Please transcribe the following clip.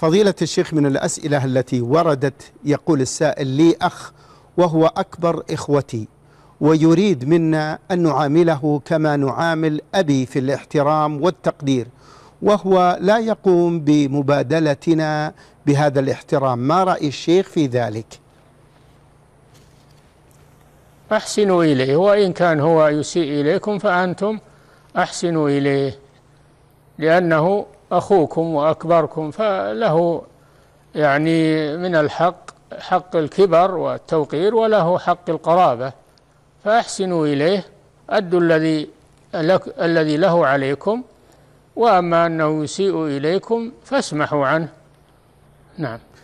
فضيلة الشيخ من الأسئلة التي وردت يقول السائل لي أخ وهو أكبر إخوتي ويريد منا أن نعامله كما نعامل أبي في الاحترام والتقدير وهو لا يقوم بمبادلتنا بهذا الاحترام ما رأي الشيخ في ذلك أحسنوا إليه وإن كان هو يسيء إليكم فأنتم أحسنوا إليه لأنه أخوكم وأكبركم فله يعني من الحق حق الكبر والتوقير وله حق القرابة فأحسنوا إليه أدوا الذي لك الذي له عليكم وأما أنه يسيء إليكم فاسمحوا عنه نعم